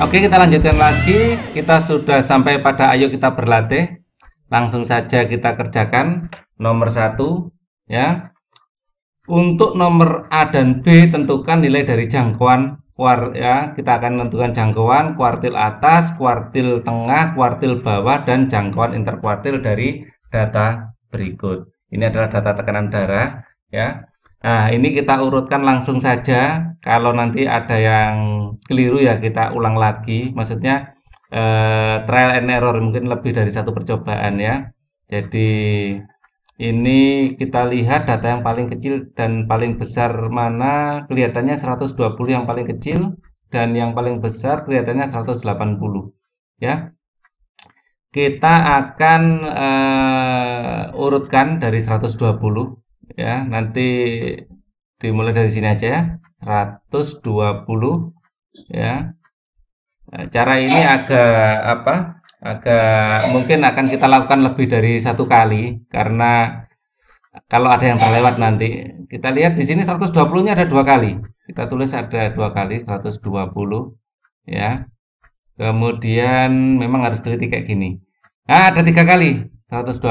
Oke, kita lanjutkan lagi. Kita sudah sampai pada ayo kita berlatih. Langsung saja kita kerjakan nomor satu, ya. Untuk nomor A dan B tentukan nilai dari jangkauan kuar ya. Kita akan menentukan jangkauan kuartil atas, kuartil tengah, kuartil bawah dan jangkauan interkuartil dari data berikut. Ini adalah data tekanan darah ya. Nah, ini kita urutkan langsung saja. Kalau nanti ada yang keliru ya kita ulang lagi. Maksudnya eh, trial and error mungkin lebih dari satu percobaan ya. Jadi ini kita lihat data yang paling kecil dan paling besar mana kelihatannya 120 yang paling kecil dan yang paling besar kelihatannya 180 ya. Kita akan uh, urutkan dari 120 ya nanti dimulai dari sini aja ya 120 ya cara ini agak apa agak mungkin akan kita lakukan lebih dari satu kali karena kalau ada yang terlewat nanti kita lihat di sini 120 nya ada dua kali kita tulis ada dua kali 120 ya kemudian memang harus teliti kayak gini ah ada tiga kali 120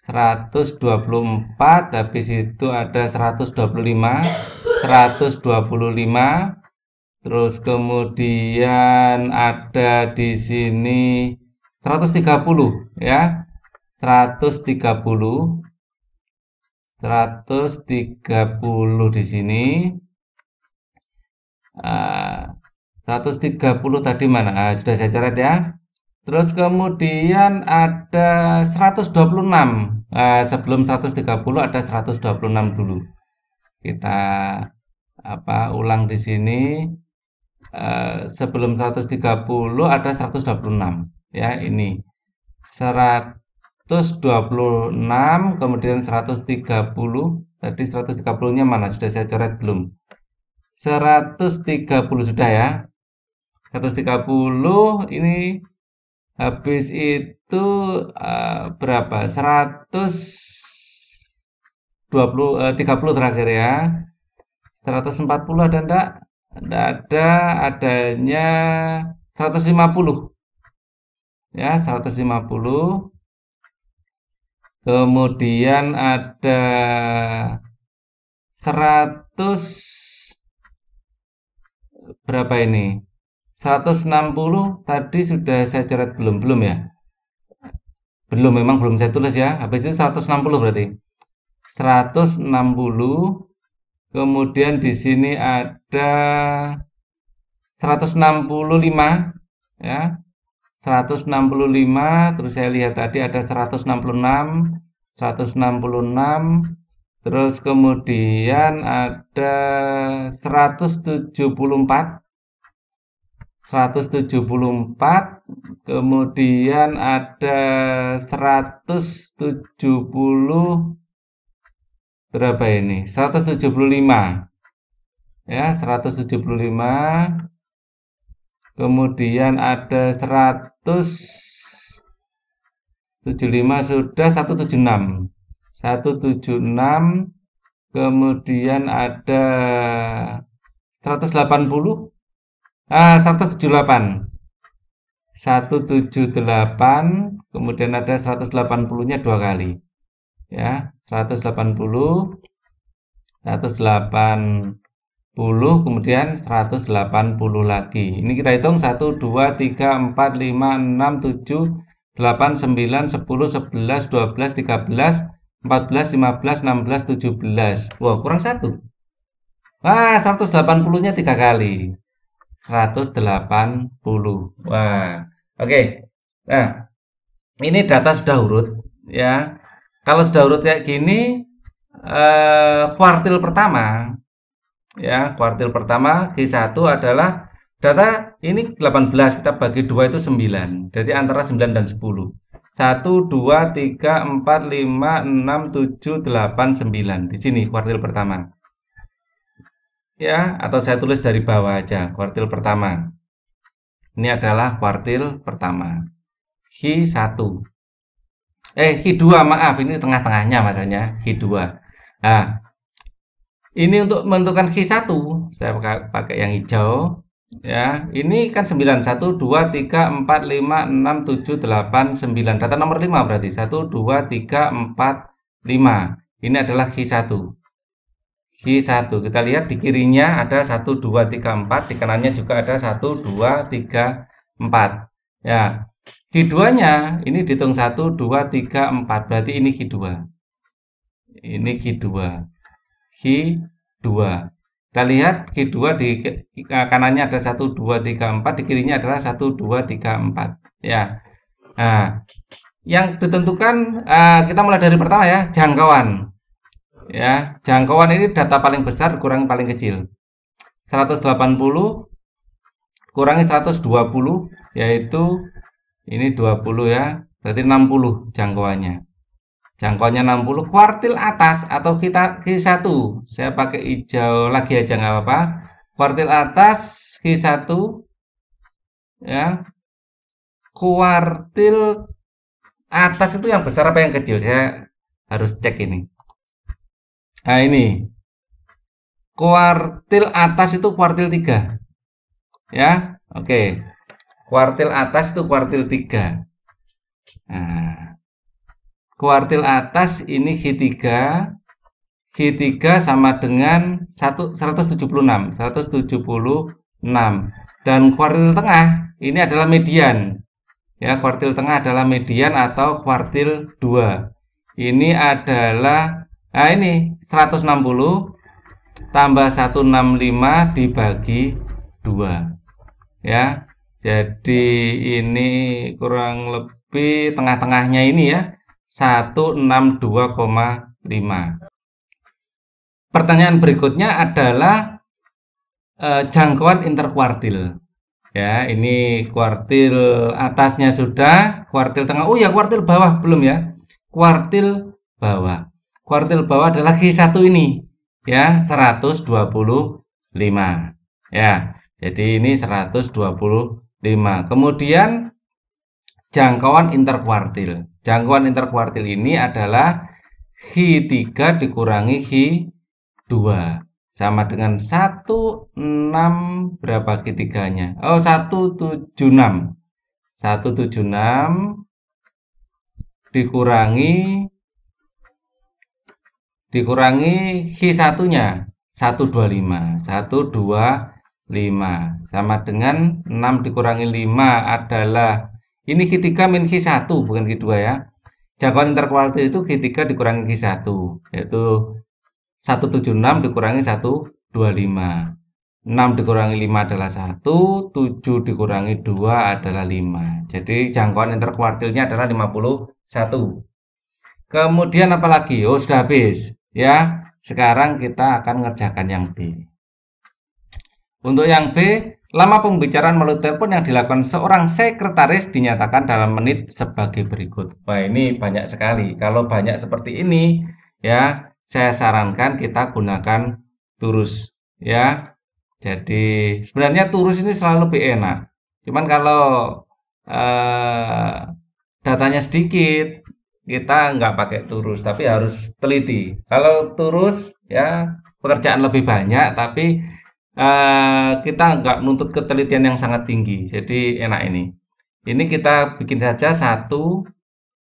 124 habis itu ada 125 125 terus kemudian ada di sini 130 ya 130 130 di sini 130 ah, tadi mana ah, sudah saya coret ya Terus kemudian ada 126. Nah, eh, sebelum 130 ada 126 dulu. Kita apa ulang di sini. Eh, sebelum 130 ada 126 ya ini. 126 kemudian 130 tadi 130-nya mana? Sudah saya coret belum? 130 sudah ya. 130 ini habis itu uh, berapa 120 uh, 30 terakhir ya 140 ada enggak enggak ada adanya 150 ya 150 kemudian ada 100 berapa ini 160 tadi sudah saya coret belum belum ya belum memang belum saya tulis ya habis itu 160 berarti 160 kemudian di sini ada 165 ya 165 terus saya lihat tadi ada 166 166 terus kemudian ada 174 174 kemudian ada 170 berapa ini 175 ya 175 kemudian ada 175 sudah 176 176 kemudian ada 180 178 ah, 178 kemudian ada 180 nya dua kali ya 180 180 kemudian 180 lagi ini kita hitung 1 2 3 4 5 6 7 8 9 10 11 11 12 13 14 15 16 17 wah kurang satu Wah, 180 nya tiga kali 180. Wah. Oke. Okay. Nah, ini data sudah urut ya. Kalau sudah urut kayak gini eh kuartil pertama ya, kuartil pertama Q1 adalah data ini 18 kita bagi 2 itu 9. Jadi antara 9 dan 10. 1 2 3 4 5 6 7 8 9 di sini kuartil pertama ya atau saya tulis dari bawah aja kuartil pertama ini adalah kuartil pertama h 1 eh h 2 maaf ini tengah-tengahnya maksudnya h 2 nah ini untuk menentukan h 1 saya pakai pakai yang hijau ya ini kan 9 1 2 3 4 5 6 7 8 9 data nomor 5 berarti 1 2 3 4 5 ini adalah h 1 di satu, Kita lihat di kirinya ada satu dua tiga empat, Di kanannya juga ada satu dua tiga empat. Ya, di 2 nya ini dihitung satu dua tiga empat Berarti ini Ki dua, Ini Ki dua, Ki dua. Kita lihat Ki dua di eh, kanannya ada satu dua tiga empat, Di kirinya adalah satu dua tiga empat. Ya. Nah, yang ditentukan, eh, kita mulai dari pertama ya, jangkauan ya jangkauan ini data paling besar kurang paling kecil 180 kurangi 120 yaitu ini 20 ya berarti 60 jangkauannya jangkauannya 60 kuartil atas atau kita Q1 saya pakai hijau lagi aja nggak apa-apa kuartil atas Q1 ya kuartil atas itu yang besar apa yang kecil saya harus cek ini Nah ini kuartil atas itu kuartil 3. Ya, oke. Okay. Kuartil atas itu kuartil 3. Nah, kuartil atas ini G3. G3 sama dengan 1, 176. 176. Dan kuartil tengah ini adalah median. Ya, kuartil tengah adalah median atau kuartil 2. Ini adalah Nah ini 160 tambah 165 dibagi 2 ya jadi ini kurang lebih tengah-tengahnya ini ya 162,5 pertanyaan berikutnya adalah eh, jangkauan interkuartil ya ini kuartil atasnya sudah kuartil tengah oh ya kuartil bawah belum ya kuartil bawah kuartil bawah adalah Q1 ini ya 125 ya jadi ini 125 kemudian jangkauan interkuartil jangkauan interkuartil ini adalah Q3 dikurangi Q2 sama dengan 16 berapa Q3 nya oh 176 176 dikurangi dikurangi Hi satunya 125 125 sama dengan 6 dikurangi 5 adalah ini Hi3 min Hi1 bukan Hi2 ya jangkauan interkualitas itu G3 dikurangi G1 yaitu 176 dikurangi 125 6 dikurangi 5 adalah 1 7 dikurangi 2 adalah 5 jadi jangkauan interkuartilnya adalah 51 kemudian apalagi oh sudah habis Ya, sekarang kita akan ngerjakan yang B. Untuk yang B, lama pembicaraan melalui telepon yang dilakukan seorang sekretaris dinyatakan dalam menit sebagai berikut. Wah, ini banyak sekali. Kalau banyak seperti ini, ya, saya sarankan kita gunakan turus, ya. Jadi, sebenarnya turus ini selalu lebih enak. Cuman kalau eh, datanya sedikit, kita nggak pakai turus tapi harus teliti kalau turus ya pekerjaan lebih banyak tapi uh, kita nggak menuntut ketelitian yang sangat tinggi jadi enak ini ini kita bikin saja satu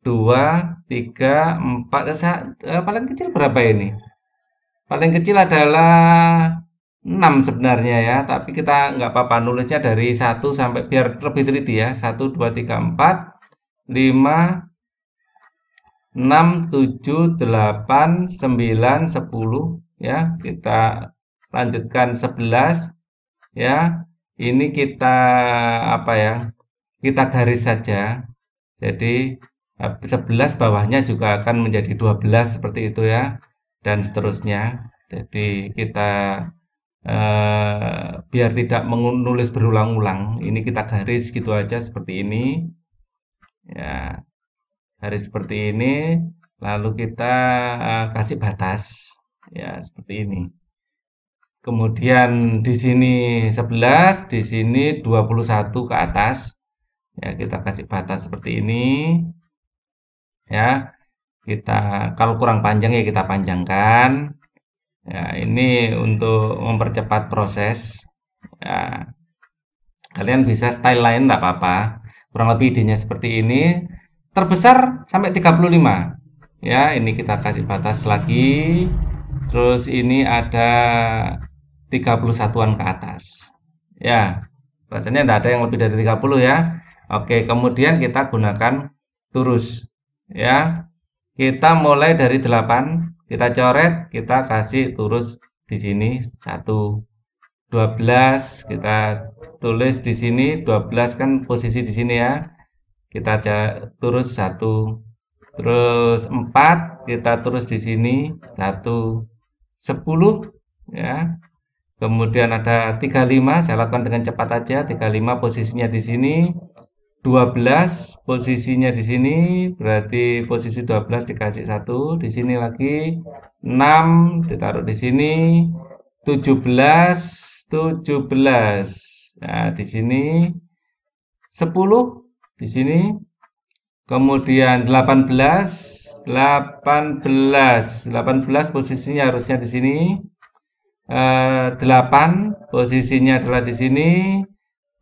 dua tiga empat eh, paling kecil berapa ini paling kecil adalah 6 sebenarnya ya tapi kita nggak apa-apa nulisnya dari satu sampai biar lebih teliti ya Satu, dua, tiga, empat, lima. 6, 7, 8, 9, 10 ya. Kita lanjutkan 11 ya. Ini kita apa ya? Kita garis saja. Jadi 11 eh, bawahnya juga akan menjadi 12 seperti itu ya dan seterusnya. Jadi kita eh, biar tidak menulis berulang-ulang, ini kita garis gitu aja seperti ini. Ya, hari seperti ini lalu kita uh, kasih batas ya seperti ini kemudian di sini 11 di sini 21 ke atas ya kita kasih batas seperti ini ya kita kalau kurang panjang ya kita panjangkan ya ini untuk mempercepat proses ya kalian bisa style lain enggak apa-apa kurang lebih idenya seperti ini terbesar sampai 35 ya ini kita kasih batas lagi terus ini ada 31-an ke atas ya bahasanya tidak ada yang lebih dari 30 ya Oke kemudian kita gunakan turus ya kita mulai dari 8 kita coret kita kasih turus di sini 1 12 kita tulis di sini 12 kan posisi di sini ya kita terus satu terus empat kita terus di sini satu sepuluh ya kemudian ada 35 saya lakukan dengan cepat aja tiga lima posisinya di sini dua belas posisinya di sini berarti posisi dua belas dikasih satu di sini lagi enam ditaruh di sini tujuh 17 17 nah di sini sepuluh di sini. Kemudian 18, 18, 18 posisinya harusnya di sini. e, eh, 8 posisinya adalah di sini.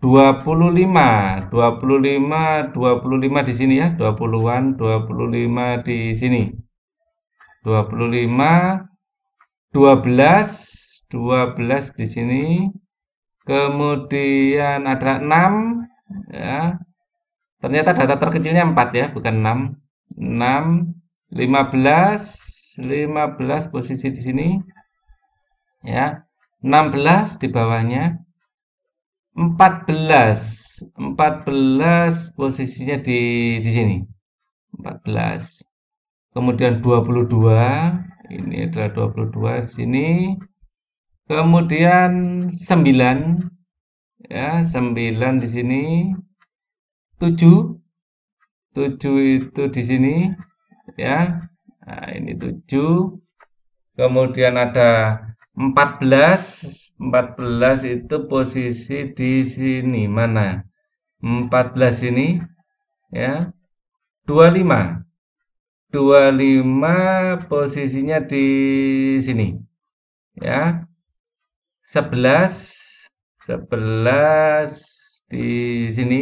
25, 25, 25 di sini ya, 20-an, 25 di sini. 25, 12, 12 di sini. Kemudian ada 6 ya. Ternyata data terkecilnya 4 ya, bukan 6. 6, 15, 15 posisi di sini. Ya, 16 di bawahnya. 14, 14 posisinya di, di sini. 14. Kemudian 22, ini adalah 22 di sini. Kemudian 9, ya 9 di sini 7 7 itu di sini ya nah, ini 7 kemudian ada 14 14 itu posisi di sini mana 14 ini ya 25 25 posisinya di sini ya 11 11 di sini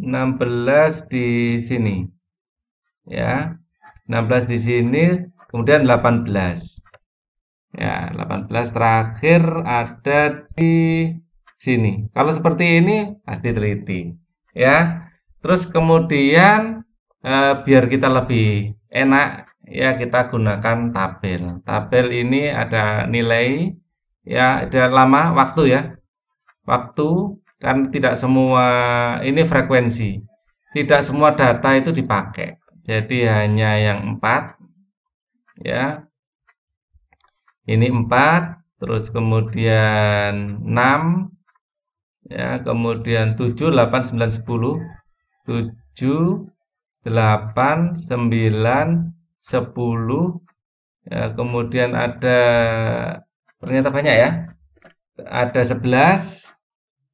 16 di sini. Ya. 16 di sini, kemudian 18. Ya, 18 terakhir ada di sini. Kalau seperti ini pasti teliti. Ya. Terus kemudian eh, biar kita lebih enak ya kita gunakan tabel. Tabel ini ada nilai ya ada lama waktu ya. Waktu Kan tidak semua ini frekuensi. Tidak semua data itu dipakai. Jadi hanya yang empat, ya. Ini empat, terus kemudian enam, ya, kemudian tujuh, delapan, sembilan, sepuluh, tujuh, delapan, sembilan, sepuluh, ya, kemudian ada ternyata banyak ya, ada 11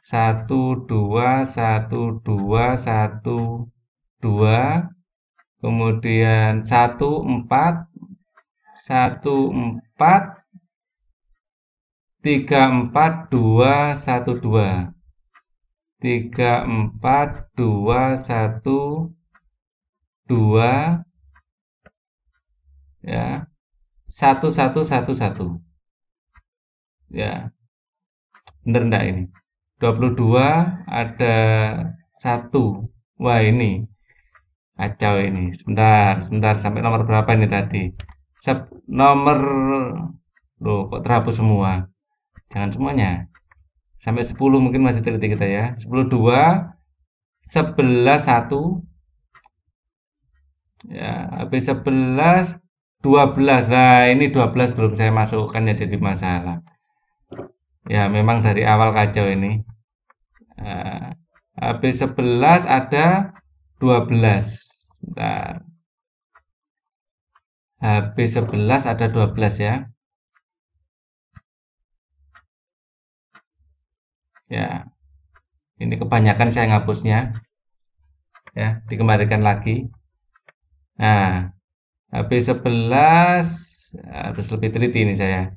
satu dua satu dua satu dua kemudian satu empat satu empat tiga empat dua satu dua tiga empat dua satu dua ya satu satu satu satu ya bener enggak ini 22 ada satu. Wah ini acau ini. Sebentar, sebentar sampai nomor berapa ini tadi? Sep, nomor loh kok terhapus semua? Jangan semuanya. Sampai 10 mungkin masih teliti kita ya. 10 2 11 1 ya habis 11 12 nah ini 12 belum saya masukkan ya jadi masalah Ya, memang dari awal kacau ini. Uh, eh, B11 ada 12. Bentar. B11 ada 12 ya. Ya. Ini kebanyakan saya ngapusnya. Ya, dikembalikan lagi. Nah, B11 harus lebih teliti ini saya.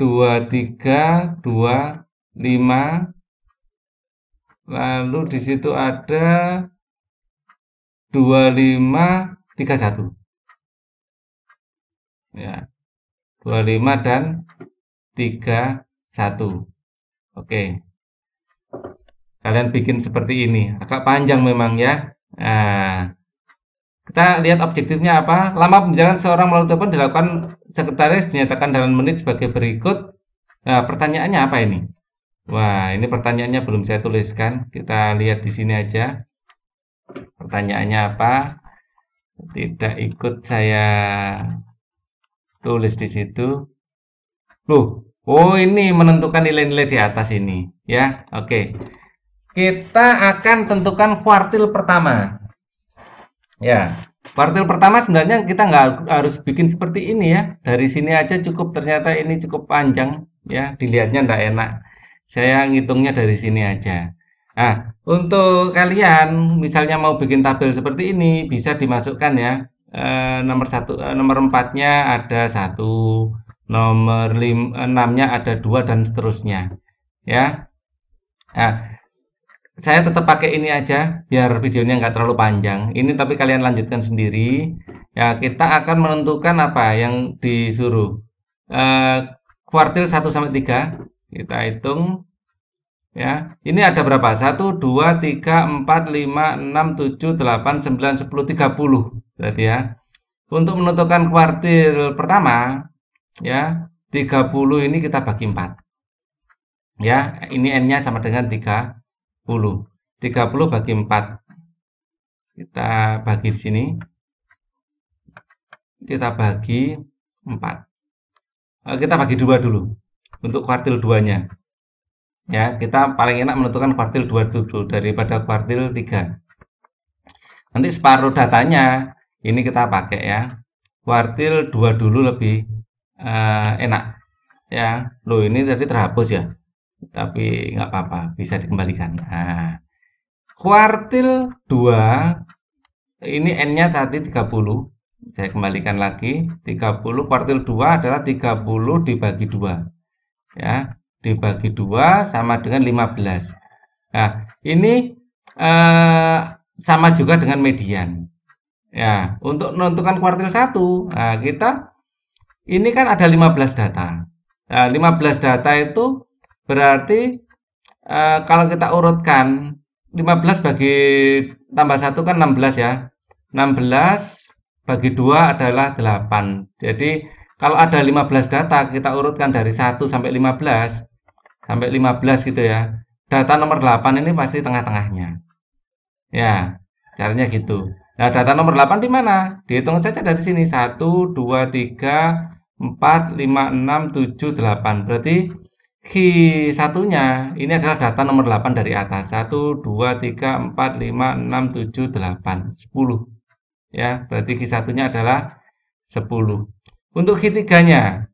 dua tiga dua lima lalu di situ ada dua lima tiga satu ya dua lima dan tiga satu oke kalian bikin seperti ini agak panjang memang ya nah kita lihat objektifnya apa lama penjelasan seorang melalui telepon dilakukan sekretaris dinyatakan dalam menit sebagai berikut. Nah, pertanyaannya apa ini? Wah, ini pertanyaannya belum saya tuliskan. Kita lihat di sini aja. Pertanyaannya apa? Tidak ikut saya tulis di situ. Loh, oh ini menentukan nilai-nilai di atas ini, ya. Oke. Kita akan tentukan kuartil pertama. Ya. Kuartil pertama sebenarnya kita nggak harus bikin seperti ini ya. Dari sini aja cukup ternyata ini cukup panjang ya. Dilihatnya nggak enak. Saya ngitungnya dari sini aja. Nah, untuk kalian misalnya mau bikin tabel seperti ini bisa dimasukkan ya. E, nomor satu eh, nomor empatnya ada satu nomor lim, enamnya ada dua dan seterusnya ya nah, saya tetap pakai ini aja biar videonya nggak terlalu panjang ini tapi kalian lanjutkan sendiri ya kita akan menentukan apa yang disuruh eh, kuartil 1 sampai 3 kita hitung ya ini ada berapa 1 2 3 4 5 6 7 8 9 10 30 berarti ya untuk menentukan kuartil pertama ya 30 ini kita bagi 4 ya ini n-nya sama dengan 3 30 bagi 4. Kita bagi di sini. Kita bagi 4. Eh, kita bagi 2 dulu. Untuk kuartil 2-nya. Ya, kita paling enak menentukan kuartil 2 dulu daripada kuartil 3. Nanti separuh datanya ini kita pakai ya. Kuartil 2 dulu lebih uh, enak. Ya, lo ini tadi terhapus ya tapi nggak apa-apa bisa dikembalikan nah, kuartil 2 ini n-nya tadi 30 saya kembalikan lagi 30 kuartil 2 adalah 30 dibagi 2 ya dibagi 2 sama dengan 15 nah ini eh, sama juga dengan median ya untuk menentukan kuartil 1 nah kita ini kan ada 15 data nah, 15 data itu Berarti e, kalau kita urutkan 15 bagi tambah 1 kan 16 ya. 16 bagi 2 adalah 8. Jadi kalau ada 15 data kita urutkan dari 1 sampai 15 sampai 15 gitu ya. Data nomor 8 ini pasti tengah-tengahnya. Ya, caranya gitu. Nah, data nomor 8 di mana? Dihitung saja dari sini 1 2 3 4 5 6 7 8. Berarti Ki satunya ini adalah data nomor 8 dari atas. 1, 2, 3, 4, 5, 6, 7, 8, 10. Ya, berarti Ki satunya adalah 10. Untuk Ki tiganya,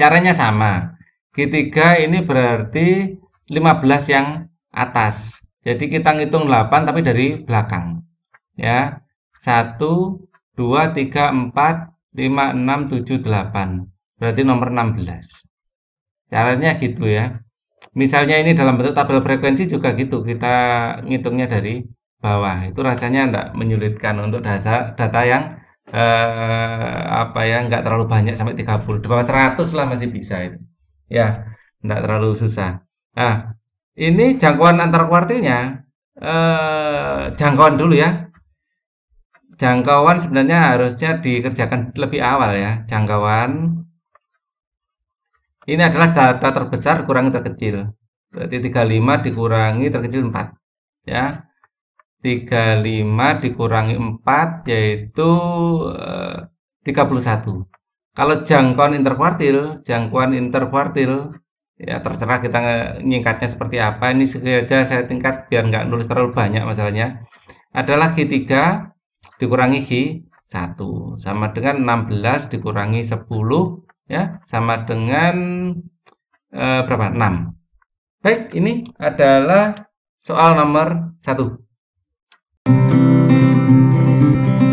caranya sama. Ki tiga ini berarti 15 yang atas. Jadi kita ngitung 8 tapi dari belakang. Ya, 1, 2, 3, 4, 5, 6, 7, 8. Berarti nomor 16. Caranya gitu ya. Misalnya ini dalam bentuk tabel frekuensi juga gitu, kita ngitungnya dari bawah. Itu rasanya tidak menyulitkan untuk dasar data yang eh, apa ya, nggak terlalu banyak sampai 30. Di bawah 100 lah masih bisa itu. Ya, tidak terlalu susah. Nah, ini jangkauan antar kuartilnya, eh, jangkauan dulu ya. Jangkauan sebenarnya harusnya dikerjakan lebih awal ya. Jangkauan ini adalah data terbesar kurangi terkecil. Berarti 35 dikurangi terkecil 4. Ya. 35 dikurangi 4 yaitu 31. Eh, Kalau jangkauan interkuartil, jangkauan interkuartil ya terserah kita nyingkatnya seperti apa. Ini saja saya tingkat biar nggak nulis terlalu banyak masalahnya. Adalah G3 dikurangi G1 sama dengan 16 dikurangi 10 ya sama dengan e, berapa 6 baik ini adalah soal nomor 1